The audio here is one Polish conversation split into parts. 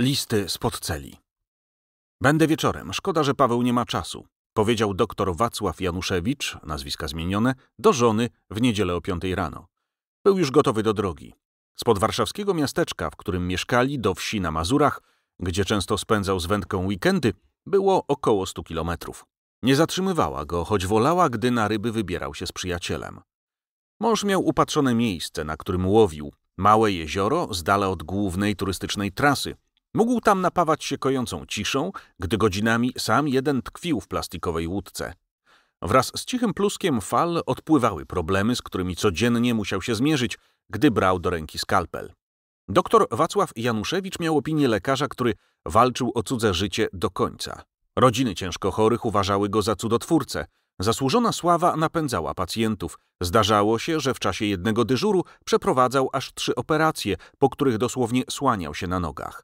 Listy spod celi. Będę wieczorem. Szkoda, że Paweł nie ma czasu. Powiedział doktor Wacław Januszewicz, nazwiska zmienione, do żony w niedzielę o piątej rano. Był już gotowy do drogi. Z warszawskiego miasteczka, w którym mieszkali, do wsi na Mazurach, gdzie często spędzał z wędką weekendy, było około 100 kilometrów. Nie zatrzymywała go, choć wolała, gdy na ryby wybierał się z przyjacielem. Mąż miał upatrzone miejsce, na którym łowił. Małe jezioro z dala od głównej turystycznej trasy – Mógł tam napawać się kojącą ciszą, gdy godzinami sam jeden tkwił w plastikowej łódce. Wraz z cichym pluskiem fal odpływały problemy, z którymi codziennie musiał się zmierzyć, gdy brał do ręki skalpel. Doktor Wacław Januszewicz miał opinię lekarza, który walczył o cudze życie do końca. Rodziny ciężko chorych uważały go za cudotwórcę. Zasłużona sława napędzała pacjentów. Zdarzało się, że w czasie jednego dyżuru przeprowadzał aż trzy operacje, po których dosłownie słaniał się na nogach.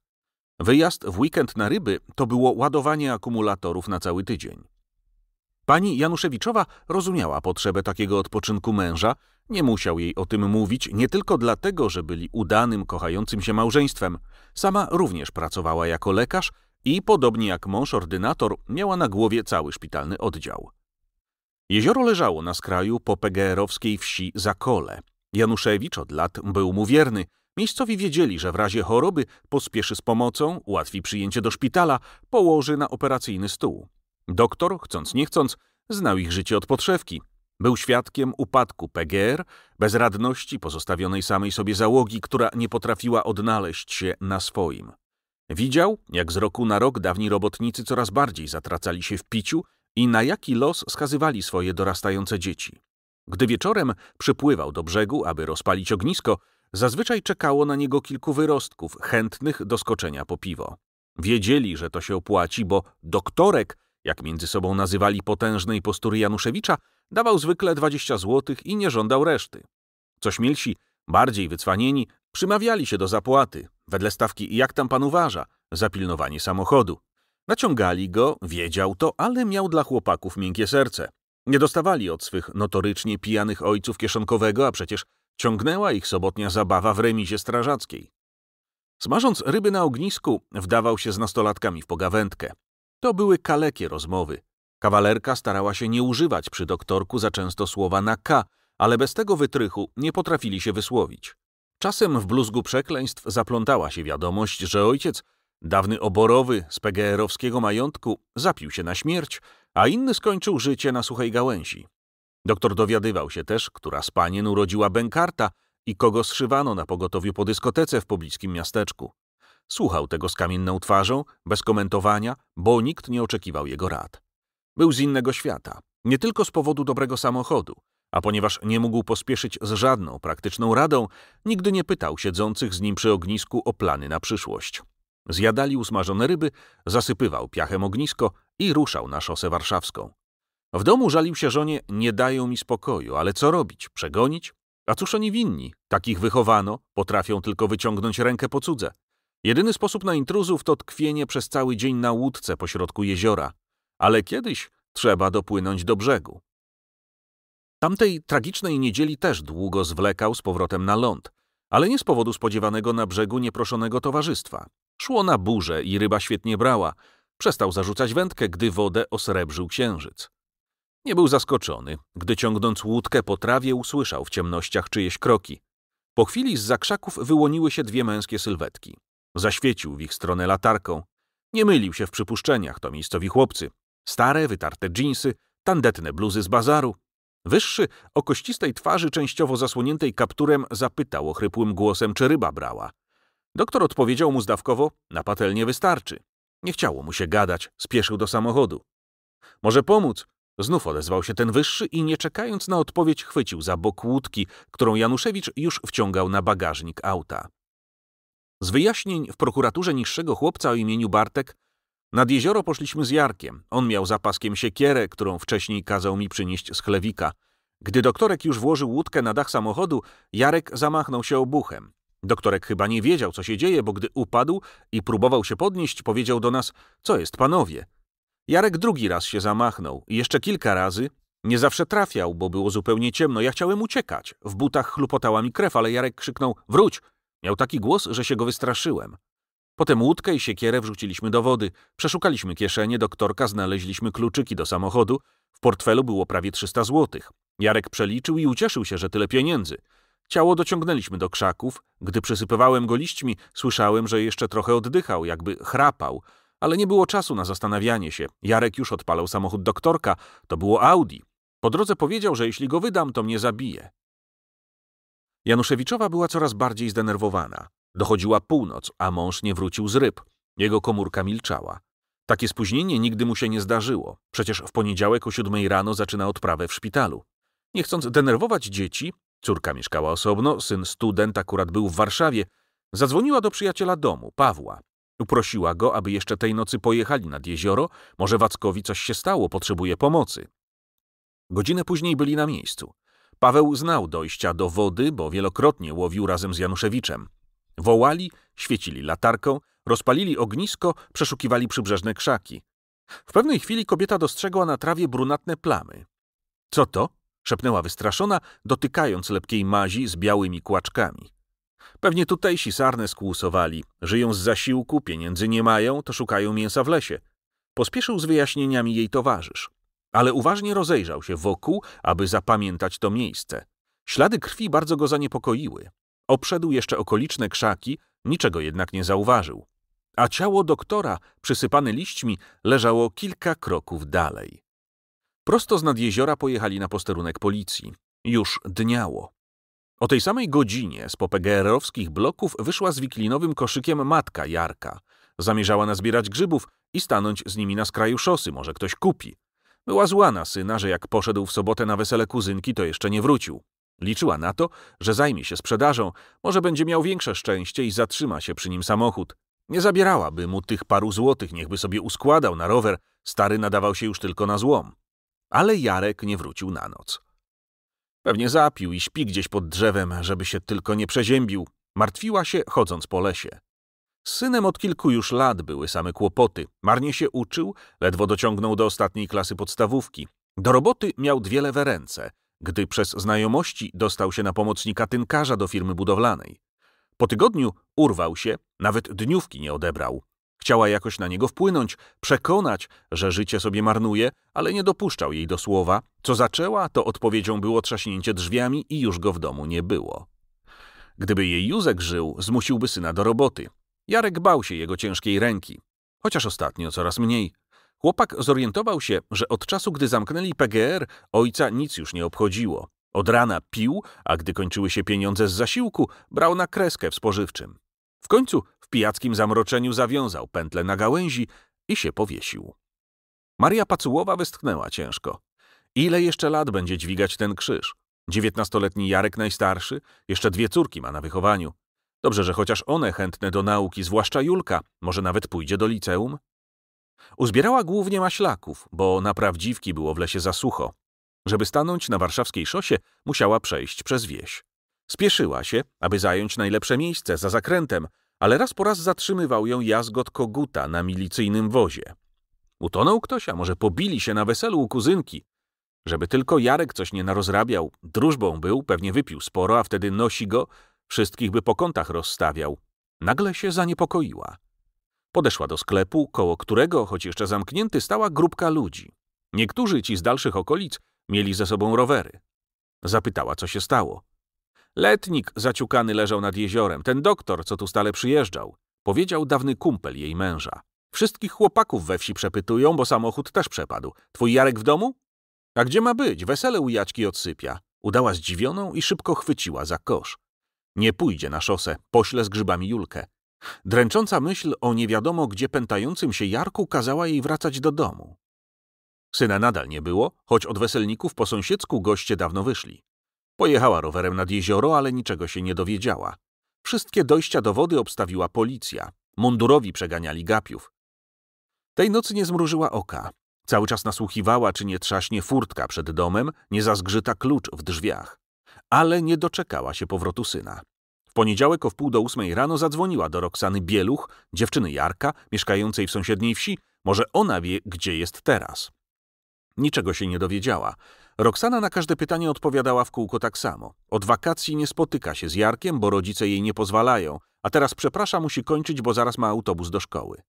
Wyjazd w weekend na ryby to było ładowanie akumulatorów na cały tydzień. Pani Januszewiczowa rozumiała potrzebę takiego odpoczynku męża, nie musiał jej o tym mówić, nie tylko dlatego, że byli udanym, kochającym się małżeństwem. Sama również pracowała jako lekarz i, podobnie jak mąż ordynator, miała na głowie cały szpitalny oddział. Jezioro leżało na skraju po PGR-owskiej wsi Zakole. Januszewicz od lat był mu wierny – Miejscowi wiedzieli, że w razie choroby pospieszy z pomocą, ułatwi przyjęcie do szpitala, położy na operacyjny stół. Doktor, chcąc nie chcąc, znał ich życie od podszewki. Był świadkiem upadku PGR, bezradności pozostawionej samej sobie załogi, która nie potrafiła odnaleźć się na swoim. Widział, jak z roku na rok dawni robotnicy coraz bardziej zatracali się w piciu i na jaki los skazywali swoje dorastające dzieci. Gdy wieczorem przypływał do brzegu, aby rozpalić ognisko, Zazwyczaj czekało na niego kilku wyrostków chętnych do skoczenia po piwo. Wiedzieli, że to się opłaci, bo doktorek, jak między sobą nazywali potężnej postury Januszewicza, dawał zwykle 20 złotych i nie żądał reszty. Coś milsi, bardziej wycwanieni, przymawiali się do zapłaty, wedle stawki jak tam pan uważa, zapilnowanie samochodu. Naciągali go, wiedział to, ale miał dla chłopaków miękkie serce. Nie dostawali od swych notorycznie pijanych ojców kieszonkowego, a przecież Ciągnęła ich sobotnia zabawa w remizie strażackiej. Smażąc ryby na ognisku, wdawał się z nastolatkami w pogawędkę. To były kalekie rozmowy. Kawalerka starała się nie używać przy doktorku za często słowa na K, ale bez tego wytrychu nie potrafili się wysłowić. Czasem w bluzgu przekleństw zaplątała się wiadomość, że ojciec, dawny oborowy z PGR-owskiego majątku, zapił się na śmierć, a inny skończył życie na suchej gałęzi. Doktor dowiadywał się też, która z panien urodziła Benkarta i kogo zszywano na pogotowiu po dyskotece w pobliskim miasteczku. Słuchał tego z kamienną twarzą, bez komentowania, bo nikt nie oczekiwał jego rad. Był z innego świata, nie tylko z powodu dobrego samochodu, a ponieważ nie mógł pospieszyć z żadną praktyczną radą, nigdy nie pytał siedzących z nim przy ognisku o plany na przyszłość. Zjadali usmażone ryby, zasypywał piachem ognisko i ruszał na szosę warszawską. W domu żalił się żonie, nie dają mi spokoju, ale co robić? Przegonić? A cóż oni winni? Takich wychowano, potrafią tylko wyciągnąć rękę po cudze. Jedyny sposób na intruzów to tkwienie przez cały dzień na łódce pośrodku jeziora, ale kiedyś trzeba dopłynąć do brzegu. Tamtej tragicznej niedzieli też długo zwlekał z powrotem na ląd, ale nie z powodu spodziewanego na brzegu nieproszonego towarzystwa. Szło na burzę i ryba świetnie brała. Przestał zarzucać wędkę, gdy wodę osrebrzył księżyc. Nie był zaskoczony, gdy ciągnąc łódkę po trawie usłyszał w ciemnościach czyjeś kroki. Po chwili z zakrzaków wyłoniły się dwie męskie sylwetki. Zaświecił w ich stronę latarką. Nie mylił się w przypuszczeniach, to miejscowi chłopcy. Stare, wytarte dżinsy, tandetne bluzy z bazaru. Wyższy, o kościstej twarzy częściowo zasłoniętej kapturem, zapytał ochrypłym głosem, czy ryba brała. Doktor odpowiedział mu zdawkowo, na patelnię wystarczy. Nie chciało mu się gadać, spieszył do samochodu. Może pomóc? Znów odezwał się ten wyższy i nie czekając na odpowiedź chwycił za bok łódki, którą Januszewicz już wciągał na bagażnik auta. Z wyjaśnień w prokuraturze niższego chłopca o imieniu Bartek nad jezioro poszliśmy z Jarkiem. On miał za paskiem siekierę, którą wcześniej kazał mi przynieść z chlewika. Gdy doktorek już włożył łódkę na dach samochodu, Jarek zamachnął się obuchem. Doktorek chyba nie wiedział, co się dzieje, bo gdy upadł i próbował się podnieść, powiedział do nas, co jest panowie. Jarek drugi raz się zamachnął i jeszcze kilka razy. Nie zawsze trafiał, bo było zupełnie ciemno. Ja chciałem uciekać. W butach chlupotała mi krew, ale Jarek krzyknął – wróć! Miał taki głos, że się go wystraszyłem. Potem łódkę i siekierę wrzuciliśmy do wody. Przeszukaliśmy kieszenie doktorka, znaleźliśmy kluczyki do samochodu. W portfelu było prawie 300 złotych. Jarek przeliczył i ucieszył się, że tyle pieniędzy. Ciało dociągnęliśmy do krzaków. Gdy przysypywałem go liśćmi, słyszałem, że jeszcze trochę oddychał, jakby chrapał – ale nie było czasu na zastanawianie się. Jarek już odpalał samochód doktorka, to było Audi. Po drodze powiedział, że jeśli go wydam, to mnie zabije. Januszewiczowa była coraz bardziej zdenerwowana. Dochodziła północ, a mąż nie wrócił z ryb. Jego komórka milczała. Takie spóźnienie nigdy mu się nie zdarzyło. Przecież w poniedziałek o siódmej rano zaczyna odprawę w szpitalu. Nie chcąc denerwować dzieci, córka mieszkała osobno, syn student akurat był w Warszawie, zadzwoniła do przyjaciela domu, Pawła. Prosiła go, aby jeszcze tej nocy pojechali nad jezioro, może Wackowi coś się stało, potrzebuje pomocy. Godzinę później byli na miejscu. Paweł znał dojścia do wody, bo wielokrotnie łowił razem z Januszewiczem. Wołali, świecili latarką, rozpalili ognisko, przeszukiwali przybrzeżne krzaki. W pewnej chwili kobieta dostrzegła na trawie brunatne plamy. Co to? szepnęła wystraszona, dotykając lepkiej mazi z białymi kłaczkami. Pewnie tutejsi sarne skłusowali. Żyją z zasiłku, pieniędzy nie mają, to szukają mięsa w lesie. Pospieszył z wyjaśnieniami jej towarzysz. Ale uważnie rozejrzał się wokół, aby zapamiętać to miejsce. Ślady krwi bardzo go zaniepokoiły. Obszedł jeszcze okoliczne krzaki, niczego jednak nie zauważył. A ciało doktora, przysypane liśćmi, leżało kilka kroków dalej. Prosto z nad jeziora pojechali na posterunek policji. Już dniało. O tej samej godzinie z popegeerowskich bloków wyszła z wiklinowym koszykiem matka Jarka. Zamierzała nazbierać grzybów i stanąć z nimi na skraju szosy, może ktoś kupi. Była zła na syna, że jak poszedł w sobotę na wesele kuzynki, to jeszcze nie wrócił. Liczyła na to, że zajmie się sprzedażą, może będzie miał większe szczęście i zatrzyma się przy nim samochód. Nie zabierałaby mu tych paru złotych, niechby sobie uskładał na rower, stary nadawał się już tylko na złom. Ale Jarek nie wrócił na noc. Pewnie zapił i śpi gdzieś pod drzewem, żeby się tylko nie przeziębił. Martwiła się, chodząc po lesie. Z synem od kilku już lat były same kłopoty. Marnie się uczył, ledwo dociągnął do ostatniej klasy podstawówki. Do roboty miał dwie lewe ręce, gdy przez znajomości dostał się na pomocnika tynkarza do firmy budowlanej. Po tygodniu urwał się, nawet dniówki nie odebrał. Chciała jakoś na niego wpłynąć, przekonać, że życie sobie marnuje, ale nie dopuszczał jej do słowa. Co zaczęła, to odpowiedzią było trzaśnięcie drzwiami i już go w domu nie było. Gdyby jej Józek żył, zmusiłby syna do roboty. Jarek bał się jego ciężkiej ręki. Chociaż ostatnio coraz mniej. Chłopak zorientował się, że od czasu, gdy zamknęli PGR, ojca nic już nie obchodziło. Od rana pił, a gdy kończyły się pieniądze z zasiłku, brał na kreskę w spożywczym. W końcu w pijackim zamroczeniu zawiązał pętlę na gałęzi i się powiesił. Maria Pacułowa westchnęła ciężko. Ile jeszcze lat będzie dźwigać ten krzyż? Dziewiętnastoletni Jarek najstarszy, jeszcze dwie córki ma na wychowaniu. Dobrze, że chociaż one chętne do nauki, zwłaszcza Julka, może nawet pójdzie do liceum. Uzbierała głównie maślaków, bo na prawdziwki było w lesie za sucho. Żeby stanąć na warszawskiej szosie, musiała przejść przez wieś. Spieszyła się, aby zająć najlepsze miejsce za zakrętem, ale raz po raz zatrzymywał ją jazgot koguta na milicyjnym wozie. Utonął ktoś, a może pobili się na weselu u kuzynki. Żeby tylko Jarek coś nie narozrabiał, drużbą był, pewnie wypił sporo, a wtedy nosi go, wszystkich by po kątach rozstawiał. Nagle się zaniepokoiła. Podeszła do sklepu, koło którego, choć jeszcze zamknięty, stała grupka ludzi. Niektórzy ci z dalszych okolic mieli ze sobą rowery. Zapytała, co się stało. Letnik zaciukany leżał nad jeziorem, ten doktor, co tu stale przyjeżdżał, powiedział dawny kumpel jej męża. Wszystkich chłopaków we wsi przepytują, bo samochód też przepadł. Twój Jarek w domu? A gdzie ma być? Wesele u Jaćki odsypia. Udała zdziwioną i szybko chwyciła za kosz. Nie pójdzie na szosę, pośle z grzybami Julkę. Dręcząca myśl o nie wiadomo gdzie pętającym się Jarku kazała jej wracać do domu. Syna nadal nie było, choć od weselników po sąsiedzku goście dawno wyszli. Pojechała rowerem nad jezioro, ale niczego się nie dowiedziała. Wszystkie dojścia do wody obstawiła policja. Mundurowi przeganiali gapiów. Tej nocy nie zmrużyła oka. Cały czas nasłuchiwała, czy nie trzaśnie furtka przed domem, nie zazgrzyta klucz w drzwiach. Ale nie doczekała się powrotu syna. W poniedziałek o wpół do ósmej rano zadzwoniła do Roxany Bieluch, dziewczyny Jarka, mieszkającej w sąsiedniej wsi. Może ona wie, gdzie jest teraz. Niczego się nie dowiedziała. Roxana na każde pytanie odpowiadała w kółko tak samo. Od wakacji nie spotyka się z Jarkiem, bo rodzice jej nie pozwalają, a teraz przeprasza, musi kończyć, bo zaraz ma autobus do szkoły.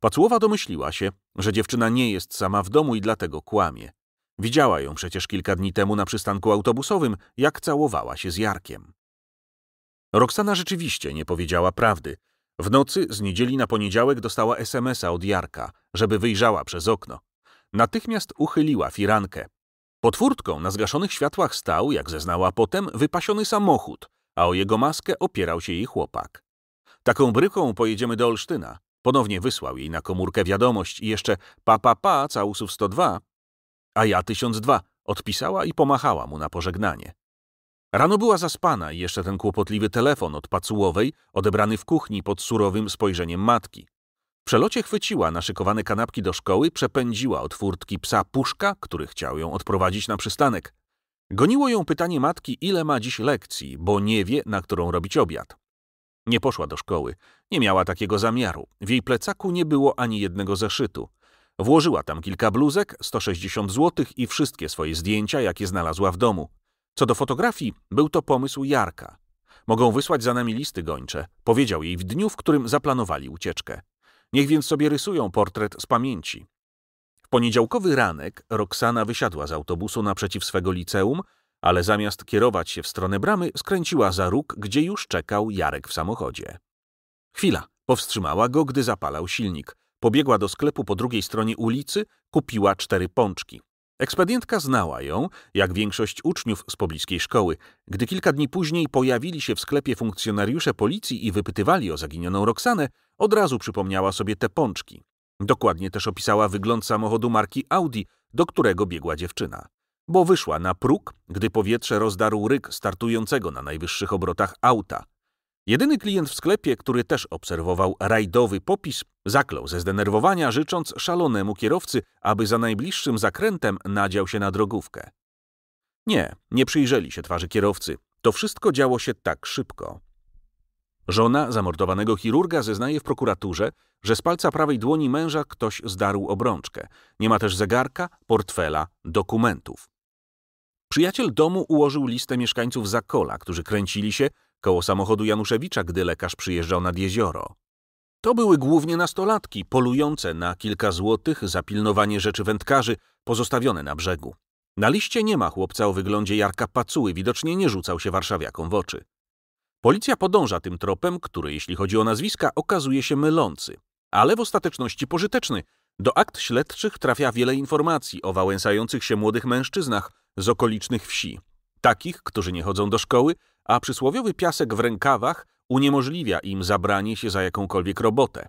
Pacłowa domyśliła się, że dziewczyna nie jest sama w domu i dlatego kłamie. Widziała ją przecież kilka dni temu na przystanku autobusowym, jak całowała się z Jarkiem. Roxana rzeczywiście nie powiedziała prawdy. W nocy z niedzieli na poniedziałek dostała SMS-a od Jarka, żeby wyjrzała przez okno. Natychmiast uchyliła firankę, pod furtką na zgaszonych światłach stał, jak zeznała potem, wypasiony samochód, a o jego maskę opierał się jej chłopak. Taką bryką pojedziemy do Olsztyna. Ponownie wysłał jej na komórkę wiadomość i jeszcze pa pa pa całusów 102, a ja 1002 odpisała i pomachała mu na pożegnanie. Rano była zaspana i jeszcze ten kłopotliwy telefon od pacułowej, odebrany w kuchni pod surowym spojrzeniem matki. W przelocie chwyciła naszykowane kanapki do szkoły, przepędziła od furtki psa puszka, który chciał ją odprowadzić na przystanek. Goniło ją pytanie matki, ile ma dziś lekcji, bo nie wie, na którą robić obiad. Nie poszła do szkoły, nie miała takiego zamiaru. W jej plecaku nie było ani jednego zeszytu. Włożyła tam kilka bluzek, 160 zł i wszystkie swoje zdjęcia, jakie znalazła w domu. Co do fotografii, był to pomysł Jarka. Mogą wysłać za nami listy gończe, powiedział jej w dniu, w którym zaplanowali ucieczkę. Niech więc sobie rysują portret z pamięci. W poniedziałkowy ranek Roxana wysiadła z autobusu naprzeciw swego liceum, ale zamiast kierować się w stronę bramy, skręciła za róg, gdzie już czekał Jarek w samochodzie. Chwila, powstrzymała go, gdy zapalał silnik. Pobiegła do sklepu po drugiej stronie ulicy, kupiła cztery pączki. Ekspedientka znała ją, jak większość uczniów z pobliskiej szkoły. Gdy kilka dni później pojawili się w sklepie funkcjonariusze policji i wypytywali o zaginioną Roxanę, od razu przypomniała sobie te pączki. Dokładnie też opisała wygląd samochodu marki Audi, do którego biegła dziewczyna. Bo wyszła na próg, gdy powietrze rozdarł ryk startującego na najwyższych obrotach auta. Jedyny klient w sklepie, który też obserwował rajdowy popis, zaklął ze zdenerwowania, życząc szalonemu kierowcy, aby za najbliższym zakrętem nadział się na drogówkę. Nie, nie przyjrzeli się twarzy kierowcy. To wszystko działo się tak szybko. Żona zamordowanego chirurga zeznaje w prokuraturze, że z palca prawej dłoni męża ktoś zdarł obrączkę. Nie ma też zegarka, portfela, dokumentów. Przyjaciel domu ułożył listę mieszkańców Zakola, którzy kręcili się, koło samochodu Januszewicza, gdy lekarz przyjeżdżał nad jezioro. To były głównie nastolatki, polujące na kilka złotych za pilnowanie rzeczy wędkarzy pozostawione na brzegu. Na liście nie ma chłopca o wyglądzie Jarka Pacuły, widocznie nie rzucał się warszawiakom w oczy. Policja podąża tym tropem, który jeśli chodzi o nazwiska okazuje się mylący, ale w ostateczności pożyteczny. Do akt śledczych trafia wiele informacji o wałęsających się młodych mężczyznach z okolicznych wsi. Takich, którzy nie chodzą do szkoły, a przysłowiowy piasek w rękawach uniemożliwia im zabranie się za jakąkolwiek robotę.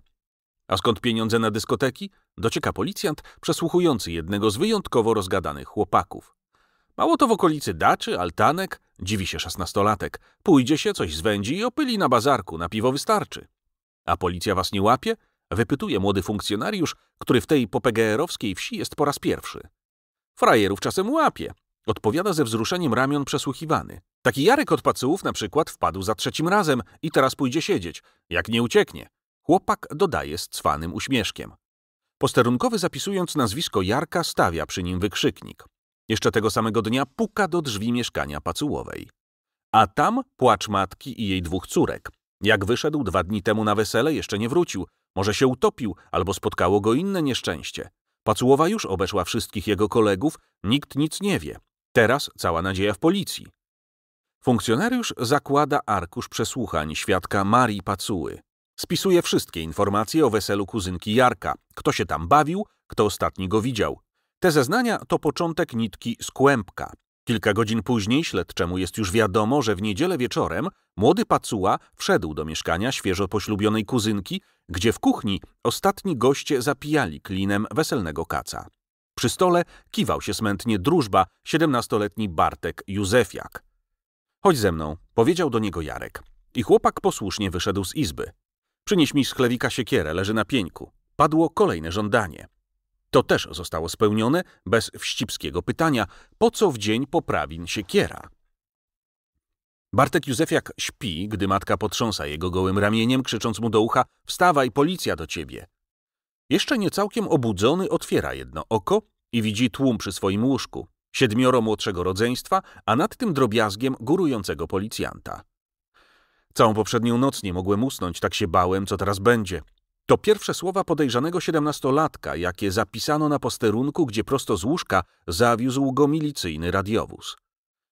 A skąd pieniądze na dyskoteki? Docieka policjant przesłuchujący jednego z wyjątkowo rozgadanych chłopaków. Mało to w okolicy daczy, altanek, dziwi się szesnastolatek. Pójdzie się, coś zwędzi i opyli na bazarku, na piwo wystarczy. A policja was nie łapie? Wypytuje młody funkcjonariusz, który w tej popegeerowskiej wsi jest po raz pierwszy. Frajerów czasem łapie, odpowiada ze wzruszeniem ramion przesłuchiwany. Taki Jarek od pacyłów na przykład wpadł za trzecim razem i teraz pójdzie siedzieć, jak nie ucieknie. Chłopak dodaje z cwanym uśmieszkiem. Posterunkowy zapisując nazwisko Jarka stawia przy nim wykrzyknik. Jeszcze tego samego dnia puka do drzwi mieszkania pacułowej. A tam płacz matki i jej dwóch córek. Jak wyszedł dwa dni temu na wesele, jeszcze nie wrócił. Może się utopił, albo spotkało go inne nieszczęście. Pacułowa już obeszła wszystkich jego kolegów, nikt nic nie wie. Teraz cała nadzieja w policji. Funkcjonariusz zakłada arkusz przesłuchań świadka Marii Pacuły. Spisuje wszystkie informacje o weselu kuzynki Jarka, kto się tam bawił, kto ostatni go widział. Te zeznania to początek nitki z kłębka. Kilka godzin później śledczemu jest już wiadomo, że w niedzielę wieczorem młody Pacuła wszedł do mieszkania świeżo poślubionej kuzynki, gdzie w kuchni ostatni goście zapijali klinem weselnego kaca. Przy stole kiwał się smętnie drużba, siedemnastoletni Bartek Józefiak. Chodź ze mną, powiedział do niego Jarek. I chłopak posłusznie wyszedł z izby. Przynieś mi z chlewika siekierę, leży na pieńku. Padło kolejne żądanie. To też zostało spełnione bez wścibskiego pytania, po co w dzień poprawin siekiera. Bartek Józefiak śpi, gdy matka potrząsa jego gołym ramieniem, krzycząc mu do ucha – wstawaj, policja do ciebie. Jeszcze niecałkiem obudzony otwiera jedno oko i widzi tłum przy swoim łóżku siedmioro młodszego rodzeństwa, a nad tym drobiazgiem górującego policjanta. Całą poprzednią noc nie mogłem usnąć, tak się bałem, co teraz będzie. To pierwsze słowa podejrzanego siedemnastolatka, jakie zapisano na posterunku, gdzie prosto z łóżka zawiózł go milicyjny radiowóz.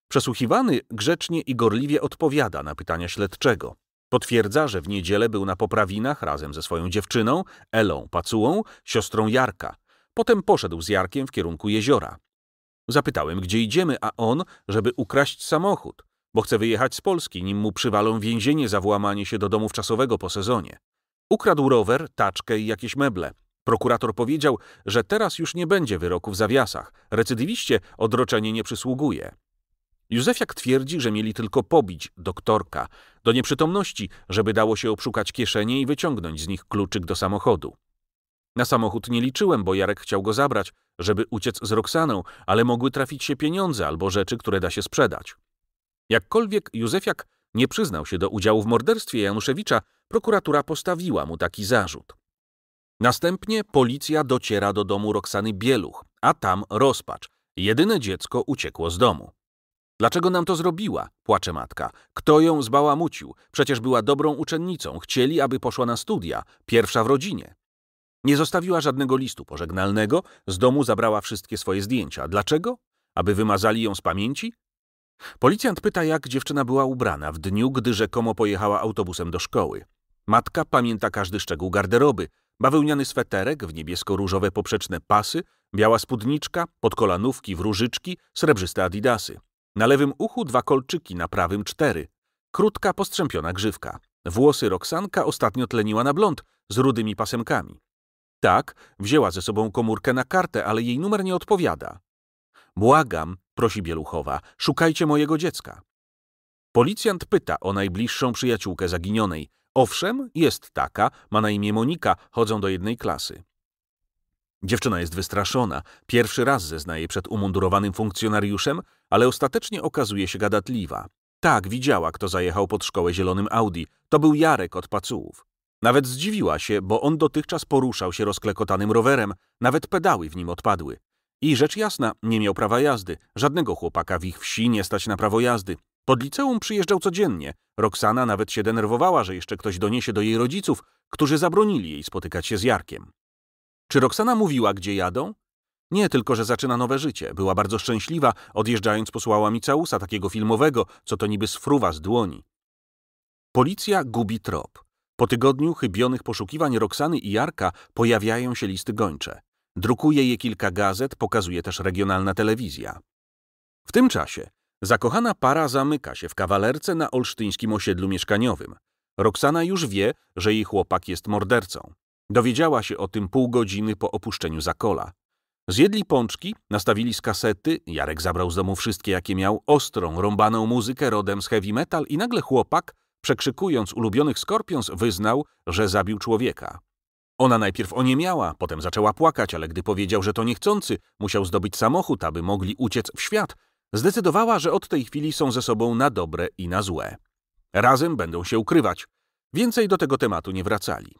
Przesłuchiwany grzecznie i gorliwie odpowiada na pytania śledczego. Potwierdza, że w niedzielę był na poprawinach razem ze swoją dziewczyną, Elą Pacułą, siostrą Jarka. Potem poszedł z Jarkiem w kierunku jeziora. Zapytałem, gdzie idziemy, a on, żeby ukraść samochód, bo chce wyjechać z Polski, nim mu przywalą więzienie za włamanie się do domów czasowego po sezonie. Ukradł rower, taczkę i jakieś meble. Prokurator powiedział, że teraz już nie będzie wyroku w zawiasach. Recydywiście odroczenie nie przysługuje. Józefiak twierdzi, że mieli tylko pobić doktorka do nieprzytomności, żeby dało się obszukać kieszenie i wyciągnąć z nich kluczyk do samochodu. Na samochód nie liczyłem, bo Jarek chciał go zabrać, żeby uciec z Roxaną, ale mogły trafić się pieniądze albo rzeczy, które da się sprzedać. Jakkolwiek Józefiak nie przyznał się do udziału w morderstwie Januszewicza, prokuratura postawiła mu taki zarzut. Następnie policja dociera do domu Roxany Bieluch, a tam rozpacz. Jedyne dziecko uciekło z domu. Dlaczego nam to zrobiła? płacze matka. Kto ją zbałamucił? Przecież była dobrą uczennicą. Chcieli, aby poszła na studia. Pierwsza w rodzinie. Nie zostawiła żadnego listu pożegnalnego, z domu zabrała wszystkie swoje zdjęcia. Dlaczego? Aby wymazali ją z pamięci? Policjant pyta, jak dziewczyna była ubrana w dniu, gdy rzekomo pojechała autobusem do szkoły. Matka pamięta każdy szczegół garderoby. Bawełniany sweterek w niebiesko-różowe poprzeczne pasy, biała spódniczka, podkolanówki w różyczki, srebrzyste adidasy. Na lewym uchu dwa kolczyki, na prawym cztery. Krótka, postrzępiona grzywka. Włosy Roxanka ostatnio tleniła na blond, z rudymi pasemkami. Tak, wzięła ze sobą komórkę na kartę, ale jej numer nie odpowiada. Błagam, prosi Bieluchowa, szukajcie mojego dziecka. Policjant pyta o najbliższą przyjaciółkę zaginionej. Owszem, jest taka, ma na imię Monika, chodzą do jednej klasy. Dziewczyna jest wystraszona, pierwszy raz zeznaje przed umundurowanym funkcjonariuszem, ale ostatecznie okazuje się gadatliwa. Tak, widziała, kto zajechał pod szkołę zielonym Audi. To był Jarek od Pacułów. Nawet zdziwiła się, bo on dotychczas poruszał się rozklekotanym rowerem, nawet pedały w nim odpadły. I rzecz jasna, nie miał prawa jazdy, żadnego chłopaka w ich wsi nie stać na prawo jazdy. Pod liceum przyjeżdżał codziennie. Roxana nawet się denerwowała, że jeszcze ktoś doniesie do jej rodziców, którzy zabronili jej spotykać się z Jarkiem. Czy Roxana mówiła, gdzie jadą? Nie, tylko że zaczyna nowe życie. Była bardzo szczęśliwa, odjeżdżając posłała mi całusa takiego filmowego, co to niby sfruwa z dłoni. Policja gubi trop. Po tygodniu chybionych poszukiwań Roxany i Jarka pojawiają się listy gończe. Drukuje je kilka gazet, pokazuje też regionalna telewizja. W tym czasie zakochana para zamyka się w kawalerce na olsztyńskim osiedlu mieszkaniowym. Roxana już wie, że jej chłopak jest mordercą. Dowiedziała się o tym pół godziny po opuszczeniu zakola. Zjedli pączki, nastawili z kasety, Jarek zabrał z domu wszystkie jakie miał, ostrą, rąbaną muzykę rodem z heavy metal i nagle chłopak Przekrzykując ulubionych skorpions, wyznał, że zabił człowieka. Ona najpierw oniemiała, potem zaczęła płakać, ale gdy powiedział, że to niechcący, musiał zdobyć samochód, aby mogli uciec w świat, zdecydowała, że od tej chwili są ze sobą na dobre i na złe. Razem będą się ukrywać. Więcej do tego tematu nie wracali.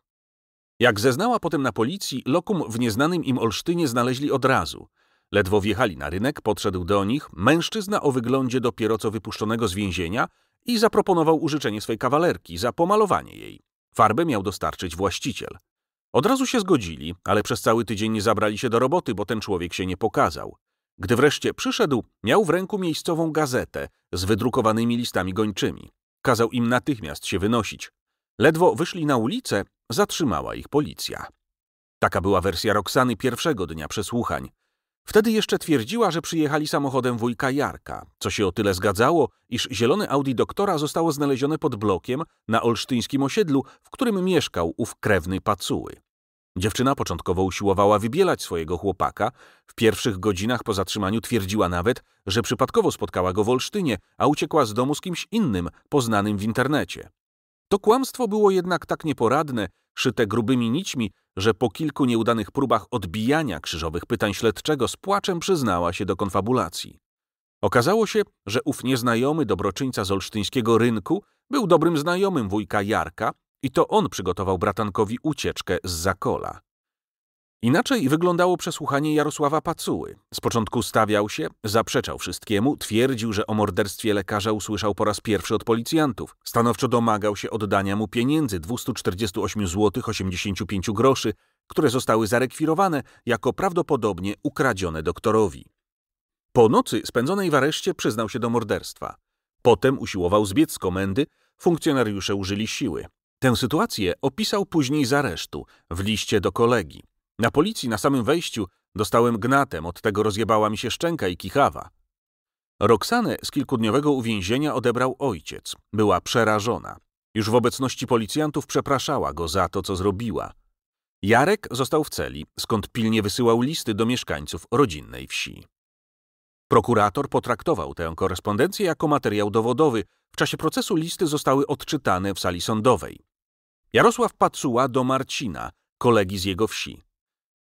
Jak zeznała potem na policji, lokum w nieznanym im Olsztynie znaleźli od razu. Ledwo wjechali na rynek, podszedł do nich mężczyzna o wyglądzie dopiero co wypuszczonego z więzienia i zaproponował użyczenie swej kawalerki za pomalowanie jej. Farbę miał dostarczyć właściciel. Od razu się zgodzili, ale przez cały tydzień nie zabrali się do roboty, bo ten człowiek się nie pokazał. Gdy wreszcie przyszedł, miał w ręku miejscową gazetę z wydrukowanymi listami gończymi. Kazał im natychmiast się wynosić. Ledwo wyszli na ulicę, zatrzymała ich policja. Taka była wersja Roxany pierwszego dnia przesłuchań. Wtedy jeszcze twierdziła, że przyjechali samochodem wujka Jarka, co się o tyle zgadzało, iż zielone Audi doktora zostało znalezione pod blokiem na olsztyńskim osiedlu, w którym mieszkał ów krewny pacuły. Dziewczyna początkowo usiłowała wybielać swojego chłopaka. W pierwszych godzinach po zatrzymaniu twierdziła nawet, że przypadkowo spotkała go w Olsztynie, a uciekła z domu z kimś innym, poznanym w internecie. To kłamstwo było jednak tak nieporadne, szyte grubymi nićmi, że po kilku nieudanych próbach odbijania krzyżowych pytań śledczego z płaczem przyznała się do konfabulacji. Okazało się, że ów nieznajomy dobroczyńca z olsztyńskiego rynku był dobrym znajomym wujka Jarka i to on przygotował bratankowi ucieczkę z Zakola. Inaczej wyglądało przesłuchanie Jarosława Pacuły. Z początku stawiał się, zaprzeczał wszystkiemu, twierdził, że o morderstwie lekarza usłyszał po raz pierwszy od policjantów. Stanowczo domagał się oddania mu pieniędzy 248 zł 85 groszy, które zostały zarekwirowane jako prawdopodobnie ukradzione doktorowi. Po nocy spędzonej w areszcie przyznał się do morderstwa. Potem usiłował zbiec z komendy, funkcjonariusze użyli siły. Tę sytuację opisał później z aresztu w liście do kolegi. Na policji na samym wejściu dostałem gnatem, od tego rozjebała mi się szczęka i kichawa. Roxanę z kilkudniowego uwięzienia odebrał ojciec. Była przerażona. Już w obecności policjantów przepraszała go za to, co zrobiła. Jarek został w celi, skąd pilnie wysyłał listy do mieszkańców rodzinnej wsi. Prokurator potraktował tę korespondencję jako materiał dowodowy. W czasie procesu listy zostały odczytane w sali sądowej. Jarosław Pacuła do Marcina, kolegi z jego wsi.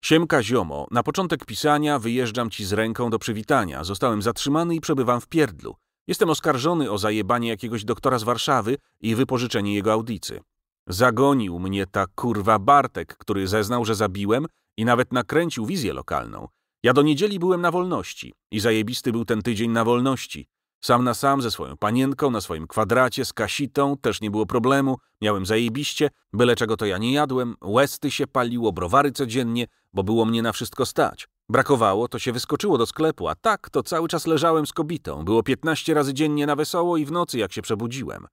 Siemka ziomo, na początek pisania wyjeżdżam ci z ręką do przywitania. Zostałem zatrzymany i przebywam w pierdlu. Jestem oskarżony o zajebanie jakiegoś doktora z Warszawy i wypożyczenie jego audicy. Zagonił mnie ta kurwa Bartek, który zeznał, że zabiłem i nawet nakręcił wizję lokalną. Ja do niedzieli byłem na wolności i zajebisty był ten tydzień na wolności. Sam na sam ze swoją panienką, na swoim kwadracie, z kasitą, też nie było problemu, miałem zajebiście, byle czego to ja nie jadłem, łesty się paliło, browary codziennie, bo było mnie na wszystko stać. Brakowało, to się wyskoczyło do sklepu, a tak to cały czas leżałem z kobitą, było piętnaście razy dziennie na wesoło i w nocy jak się przebudziłem.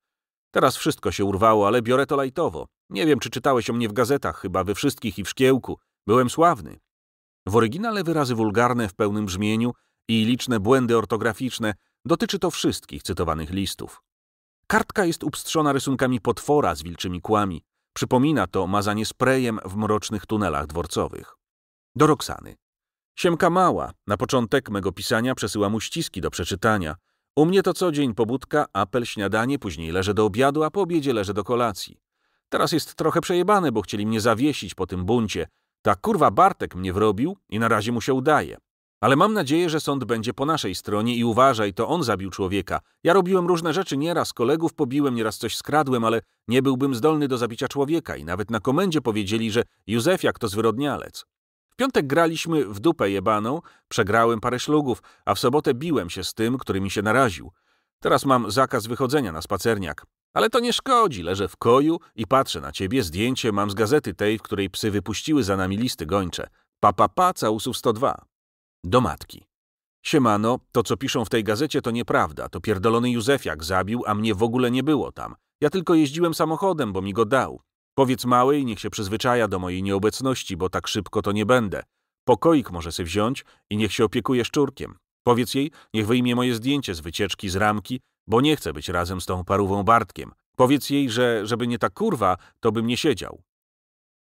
Teraz wszystko się urwało, ale biorę to lajtowo. Nie wiem, czy czytałeś o mnie w gazetach, chyba we wszystkich i w szkiełku. Byłem sławny. W oryginale wyrazy wulgarne w pełnym brzmieniu i liczne błędy ortograficzne – Dotyczy to wszystkich cytowanych listów. Kartka jest upstrzona rysunkami potwora z wilczymi kłami. Przypomina to mazanie sprejem w mrocznych tunelach dworcowych. Do Roxany. Siemka mała. Na początek mego pisania przesyła mu ściski do przeczytania. U mnie to co dzień pobudka, apel, śniadanie, później leży do obiadu, a po obiedzie leży do kolacji. Teraz jest trochę przejebane, bo chcieli mnie zawiesić po tym buncie. Ta kurwa Bartek mnie wrobił i na razie mu się udaje. Ale mam nadzieję, że sąd będzie po naszej stronie i uważaj, to on zabił człowieka. Ja robiłem różne rzeczy nieraz, kolegów pobiłem, nieraz coś skradłem, ale nie byłbym zdolny do zabicia człowieka i nawet na komendzie powiedzieli, że Józef jak to zwyrodnialec. W piątek graliśmy w dupę jebaną, przegrałem parę ślugów, a w sobotę biłem się z tym, który mi się naraził. Teraz mam zakaz wychodzenia na spacerniak. Ale to nie szkodzi, leżę w koju i patrzę na ciebie, zdjęcie mam z gazety tej, w której psy wypuściły za nami listy gończe. Papa pa, pa, pa Causów 102. Do matki. Siemano, to co piszą w tej gazecie to nieprawda, to pierdolony Józefiak zabił, a mnie w ogóle nie było tam. Ja tylko jeździłem samochodem, bo mi go dał. Powiedz małej, niech się przyzwyczaja do mojej nieobecności, bo tak szybko to nie będę. Pokoik może się wziąć i niech się opiekuje szczurkiem. Powiedz jej, niech wyjmie moje zdjęcie z wycieczki z ramki, bo nie chcę być razem z tą parową Bartkiem. Powiedz jej, że żeby nie ta kurwa, to bym nie siedział.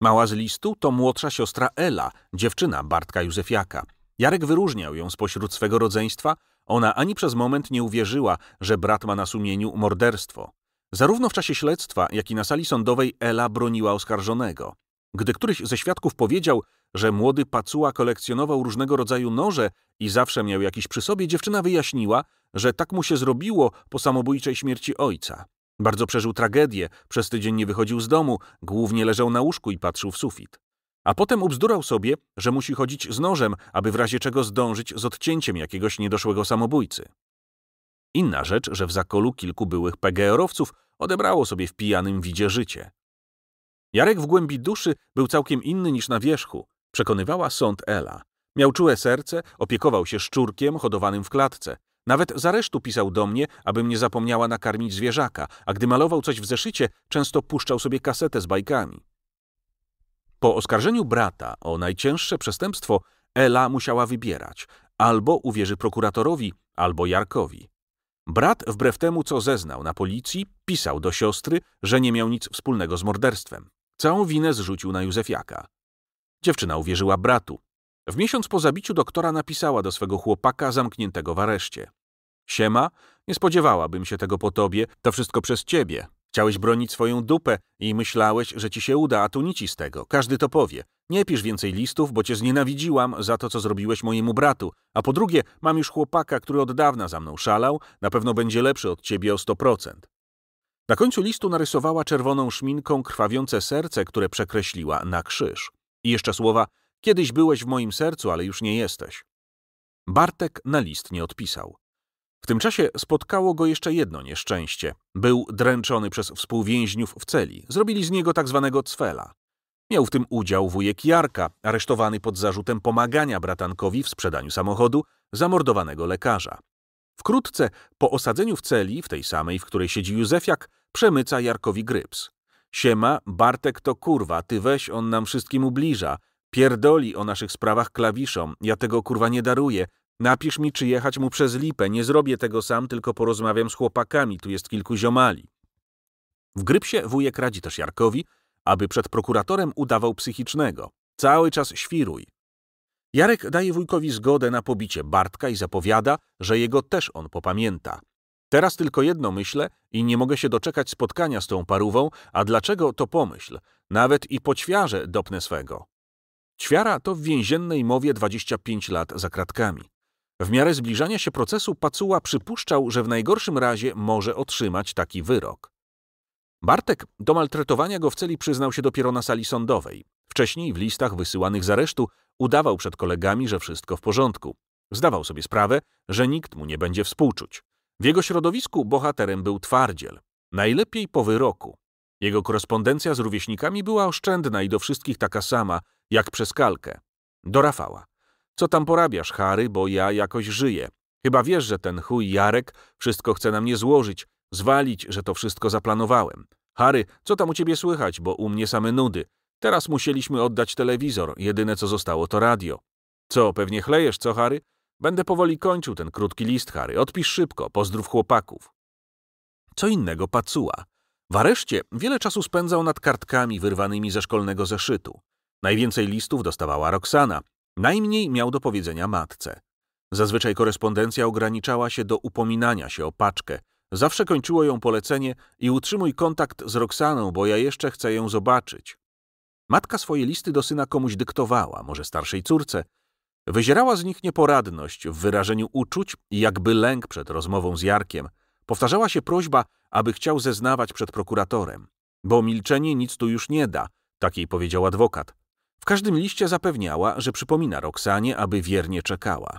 Mała z listu to młodsza siostra Ela, dziewczyna Bartka Józefiaka. Jarek wyróżniał ją spośród swego rodzeństwa, ona ani przez moment nie uwierzyła, że brat ma na sumieniu morderstwo. Zarówno w czasie śledztwa, jak i na sali sądowej Ela broniła oskarżonego. Gdy któryś ze świadków powiedział, że młody pacuła kolekcjonował różnego rodzaju noże i zawsze miał jakiś przy sobie, dziewczyna wyjaśniła, że tak mu się zrobiło po samobójczej śmierci ojca. Bardzo przeżył tragedię, przez tydzień nie wychodził z domu, głównie leżał na łóżku i patrzył w sufit. A potem ubzdurał sobie, że musi chodzić z nożem, aby w razie czego zdążyć z odcięciem jakiegoś niedoszłego samobójcy. Inna rzecz, że w zakolu kilku byłych PGR-owców odebrało sobie w pijanym widzie życie. Jarek w głębi duszy był całkiem inny niż na wierzchu, przekonywała sąd Ela. Miał czułe serce, opiekował się szczurkiem hodowanym w klatce. Nawet z aresztu pisał do mnie, abym nie zapomniała nakarmić zwierzaka, a gdy malował coś w zeszycie, często puszczał sobie kasetę z bajkami. Po oskarżeniu brata o najcięższe przestępstwo Ela musiała wybierać albo uwierzy prokuratorowi, albo Jarkowi. Brat, wbrew temu co zeznał na policji, pisał do siostry, że nie miał nic wspólnego z morderstwem. Całą winę zrzucił na Józefiaka. Dziewczyna uwierzyła bratu. W miesiąc po zabiciu doktora napisała do swego chłopaka zamkniętego w areszcie. Siema, nie spodziewałabym się tego po tobie, to wszystko przez ciebie. Chciałeś bronić swoją dupę i myślałeś, że ci się uda, a tu nic z tego. Każdy to powie. Nie pisz więcej listów, bo cię znienawidziłam za to, co zrobiłeś mojemu bratu. A po drugie, mam już chłopaka, który od dawna za mną szalał, na pewno będzie lepszy od ciebie o 100%. Na końcu listu narysowała czerwoną szminką krwawiące serce, które przekreśliła na krzyż. I jeszcze słowa: Kiedyś byłeś w moim sercu, ale już nie jesteś. Bartek na list nie odpisał. W tym czasie spotkało go jeszcze jedno nieszczęście. Był dręczony przez współwięźniów w celi. Zrobili z niego tak zwanego cwela. Miał w tym udział wujek Jarka, aresztowany pod zarzutem pomagania bratankowi w sprzedaniu samochodu zamordowanego lekarza. Wkrótce po osadzeniu w celi, w tej samej, w której siedzi Józefiak, przemyca Jarkowi Gryps. Siema, Bartek to kurwa, ty weź, on nam wszystkim ubliża. Pierdoli o naszych sprawach klawiszom, ja tego kurwa nie daruję, Napisz mi, czy jechać mu przez lipę. Nie zrobię tego sam, tylko porozmawiam z chłopakami. Tu jest kilku ziomali. W grypsie wujek radzi też Jarkowi, aby przed prokuratorem udawał psychicznego. Cały czas świruj. Jarek daje wujkowi zgodę na pobicie Bartka i zapowiada, że jego też on popamięta. Teraz tylko jedno myślę i nie mogę się doczekać spotkania z tą parówą, a dlaczego to pomyśl. Nawet i po ćwiarze dopnę swego. Ćwiara to w więziennej mowie 25 lat za kratkami. W miarę zbliżania się procesu Pacuła przypuszczał, że w najgorszym razie może otrzymać taki wyrok. Bartek do maltretowania go w celi przyznał się dopiero na sali sądowej. Wcześniej w listach wysyłanych z aresztu udawał przed kolegami, że wszystko w porządku. Zdawał sobie sprawę, że nikt mu nie będzie współczuć. W jego środowisku bohaterem był twardziel. Najlepiej po wyroku. Jego korespondencja z rówieśnikami była oszczędna i do wszystkich taka sama, jak przez kalkę. Do Rafała. Co tam porabiasz, Harry, bo ja jakoś żyję. Chyba wiesz, że ten chuj Jarek wszystko chce na mnie złożyć, zwalić, że to wszystko zaplanowałem. Harry, co tam u ciebie słychać, bo u mnie same nudy. Teraz musieliśmy oddać telewizor, jedyne co zostało to radio. Co, pewnie chlejesz, co, Harry? Będę powoli kończył ten krótki list, Harry. Odpisz szybko, pozdrów chłopaków. Co innego pacuła. W areszcie wiele czasu spędzał nad kartkami wyrwanymi ze szkolnego zeszytu. Najwięcej listów dostawała Roxana, Najmniej miał do powiedzenia matce. Zazwyczaj korespondencja ograniczała się do upominania się o paczkę. Zawsze kończyło ją polecenie i utrzymuj kontakt z Roxaną, bo ja jeszcze chcę ją zobaczyć. Matka swoje listy do syna komuś dyktowała, może starszej córce. Wyzierała z nich nieporadność w wyrażeniu uczuć i jakby lęk przed rozmową z Jarkiem. Powtarzała się prośba, aby chciał zeznawać przed prokuratorem. Bo milczenie nic tu już nie da, tak jej powiedział adwokat. W każdym liście zapewniała, że przypomina Roxanie, aby wiernie czekała.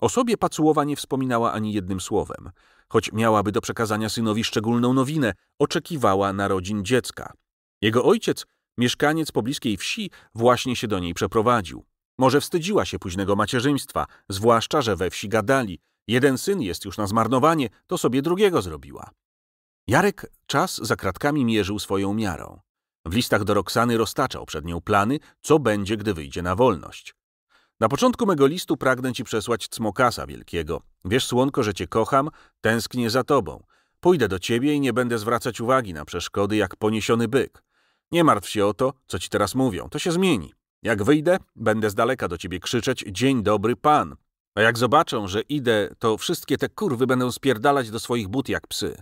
O sobie Pacułowa nie wspominała ani jednym słowem. Choć miałaby do przekazania synowi szczególną nowinę, oczekiwała narodzin dziecka. Jego ojciec, mieszkaniec pobliskiej wsi, właśnie się do niej przeprowadził. Może wstydziła się późnego macierzyństwa, zwłaszcza, że we wsi gadali. Jeden syn jest już na zmarnowanie, to sobie drugiego zrobiła. Jarek czas za kratkami mierzył swoją miarą. W listach do Roxany roztaczał przed nią plany, co będzie, gdy wyjdzie na wolność. Na początku mego listu pragnę ci przesłać cmokasa wielkiego. Wiesz, słonko, że cię kocham, tęsknię za tobą. Pójdę do ciebie i nie będę zwracać uwagi na przeszkody jak poniesiony byk. Nie martw się o to, co ci teraz mówią, to się zmieni. Jak wyjdę, będę z daleka do ciebie krzyczeć dzień dobry pan. A jak zobaczą, że idę, to wszystkie te kurwy będą spierdalać do swoich but jak psy.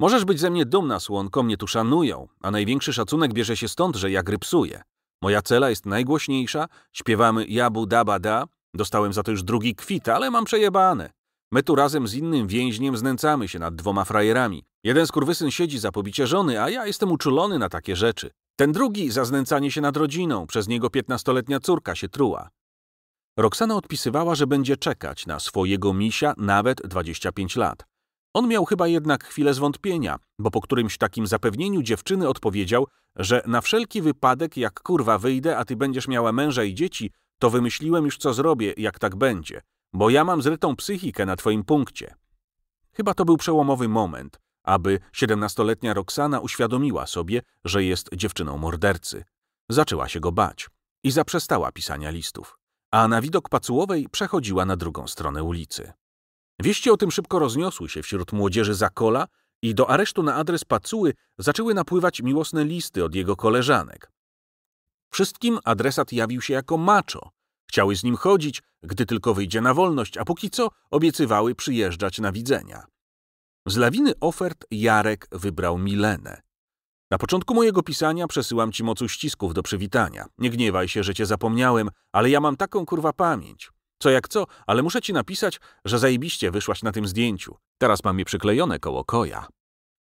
Możesz być ze mnie dumna, słonko, mnie tu szanują, a największy szacunek bierze się stąd, że ja grypsuję. Moja cela jest najgłośniejsza, śpiewamy jabu daba da, dostałem za to już drugi kwit, ale mam przejebane. My tu razem z innym więźniem znęcamy się nad dwoma frajerami. Jeden skurwysyn siedzi za pobicie żony, a ja jestem uczulony na takie rzeczy. Ten drugi za znęcanie się nad rodziną, przez niego piętnastoletnia córka się truła. Roxana odpisywała, że będzie czekać na swojego misia nawet 25 lat. On miał chyba jednak chwilę zwątpienia, bo po którymś takim zapewnieniu dziewczyny odpowiedział, że na wszelki wypadek, jak kurwa wyjdę, a ty będziesz miała męża i dzieci, to wymyśliłem już co zrobię, jak tak będzie, bo ja mam zrytą psychikę na twoim punkcie. Chyba to był przełomowy moment, aby siedemnastoletnia Roxana uświadomiła sobie, że jest dziewczyną mordercy. Zaczęła się go bać i zaprzestała pisania listów, a na widok Pacułowej przechodziła na drugą stronę ulicy. Wieści o tym szybko rozniosły się wśród młodzieży Zakola i do aresztu na adres Pacuły zaczęły napływać miłosne listy od jego koleżanek. Wszystkim adresat jawił się jako macho. Chciały z nim chodzić, gdy tylko wyjdzie na wolność, a póki co obiecywały przyjeżdżać na widzenia. Z lawiny ofert Jarek wybrał Milenę. Na początku mojego pisania przesyłam ci moc uścisków do przywitania. Nie gniewaj się, że cię zapomniałem, ale ja mam taką kurwa pamięć. Co jak co, ale muszę ci napisać, że zajebiście wyszłaś na tym zdjęciu. Teraz mam je przyklejone koło koja.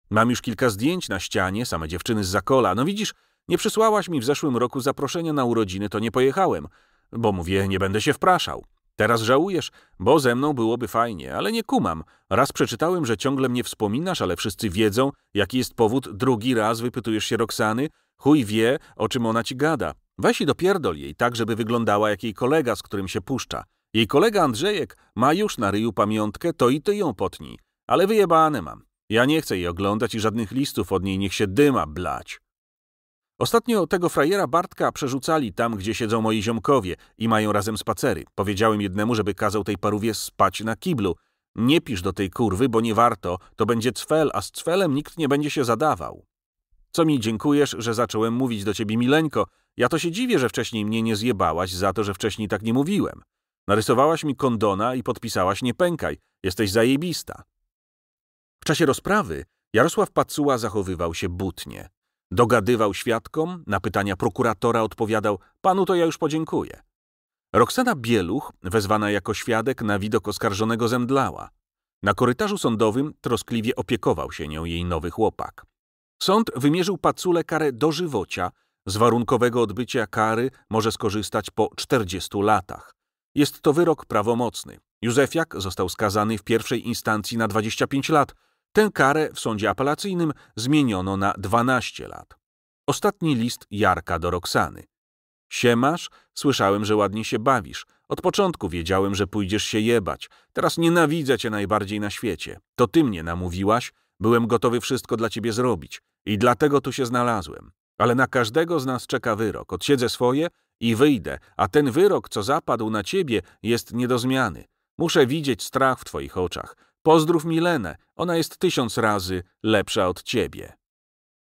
Mam już kilka zdjęć na ścianie, same dziewczyny z zakola. No widzisz, nie przysłałaś mi w zeszłym roku zaproszenia na urodziny, to nie pojechałem. Bo mówię, nie będę się wpraszał. Teraz żałujesz, bo ze mną byłoby fajnie, ale nie kumam. Raz przeczytałem, że ciągle mnie wspominasz, ale wszyscy wiedzą, jaki jest powód. Drugi raz wypytujesz się Roxany, chuj wie, o czym ona ci gada. Weź i dopierdol jej tak, żeby wyglądała jak jej kolega, z którym się puszcza. Jej kolega Andrzejek ma już na ryju pamiątkę, to i ty ją potnij. Ale wyjebane mam. Ja nie chcę jej oglądać i żadnych listów od niej niech się dyma, blać. Ostatnio tego frajera Bartka przerzucali tam, gdzie siedzą moi ziomkowie i mają razem spacery. Powiedziałem jednemu, żeby kazał tej paruwie spać na kiblu. Nie pisz do tej kurwy, bo nie warto, to będzie cfel, a z cfelem nikt nie będzie się zadawał. Co mi dziękujesz, że zacząłem mówić do ciebie mileńko, ja to się dziwię, że wcześniej mnie nie zjebałaś za to, że wcześniej tak nie mówiłem. Narysowałaś mi kondona i podpisałaś nie pękaj. Jesteś zajebista. W czasie rozprawy Jarosław Pacuła zachowywał się butnie. Dogadywał świadkom, na pytania prokuratora odpowiadał panu to ja już podziękuję. Roxana Bieluch, wezwana jako świadek na widok oskarżonego zemdlała. Na korytarzu sądowym troskliwie opiekował się nią jej nowy chłopak. Sąd wymierzył Pacule karę dożywocia z warunkowego odbycia kary może skorzystać po 40 latach. Jest to wyrok prawomocny. Józefiak został skazany w pierwszej instancji na 25 lat. Tę karę w sądzie apelacyjnym zmieniono na 12 lat. Ostatni list Jarka do Roxany. Siemasz? Słyszałem, że ładnie się bawisz. Od początku wiedziałem, że pójdziesz się jebać. Teraz nienawidzę cię najbardziej na świecie. To ty mnie namówiłaś. Byłem gotowy wszystko dla ciebie zrobić. I dlatego tu się znalazłem. Ale na każdego z nas czeka wyrok. Odsiedzę swoje i wyjdę, a ten wyrok, co zapadł na ciebie, jest nie do zmiany. Muszę widzieć strach w twoich oczach. Pozdrów Milenę, ona jest tysiąc razy lepsza od ciebie.